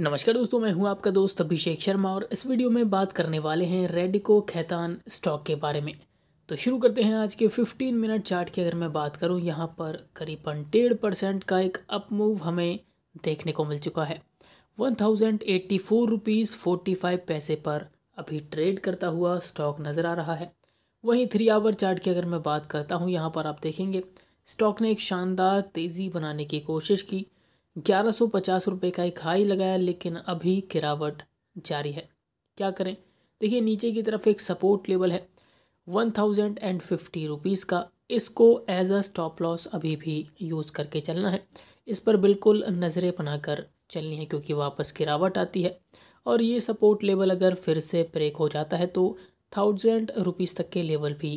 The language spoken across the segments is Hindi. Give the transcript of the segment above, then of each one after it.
नमस्कार दोस्तों मैं हूं आपका दोस्त अभिषेक शर्मा और इस वीडियो में बात करने वाले हैं रेडिको खैतान स्टॉक के बारे में तो शुरू करते हैं आज के 15 मिनट चार्ट की अगर मैं बात करूं यहां पर करीबन डेढ़ परसेंट का एक अप मूव हमें देखने को मिल चुका है one thousand eighty four rupees forty five पैसे पर अभी ट्रेड करता हुआ स्टॉक नज़र आ रहा है वहीं थ्री आवर चार्ट की अगर मैं बात करता हूँ यहाँ पर आप देखेंगे स्टॉक ने एक शानदार तेज़ी बनाने की कोशिश की ग्यारह सौ पचास रुपये का एक हाई लगाया लेकिन अभी गिरावट जारी है क्या करें देखिए नीचे की तरफ एक सपोर्ट लेवल है one thousand and fifty rupees का इसको एज अ स्टॉप लॉस अभी भी यूज़ करके चलना है इस पर बिल्कुल नज़रें बनाकर चलनी है क्योंकि वापस गिरावट आती है और ये सपोर्ट लेवल अगर फिर से ब्रेक हो जाता है तो थाउजेंड रुपीज़ तक के लेवल भी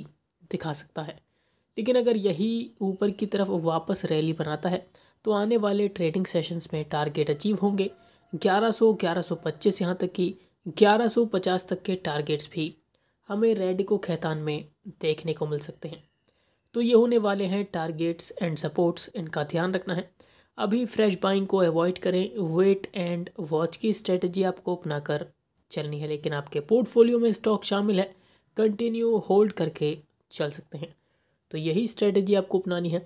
दिखा सकता है लेकिन अगर यही ऊपर की तरफ वापस रैली बनाता है तो आने वाले ट्रेडिंग सेशंस में टारगेट अचीव होंगे 1100 1125 यहाँ तक कि 1150 तक के टारगेट्स भी हमें रेड को खैतान में देखने को मिल सकते हैं तो ये होने वाले हैं टारगेट्स एंड सपोर्ट्स इनका ध्यान रखना है अभी फ्रेश बाइंग को अवॉइड करें वेट एंड वॉच की स्ट्रेटजी आपको अपना कर चलनी है लेकिन आपके पोर्टफोलियो में स्टॉक शामिल है कंटिन्यू होल्ड करके चल सकते हैं तो यही स्ट्रेटजी आपको अपनानी है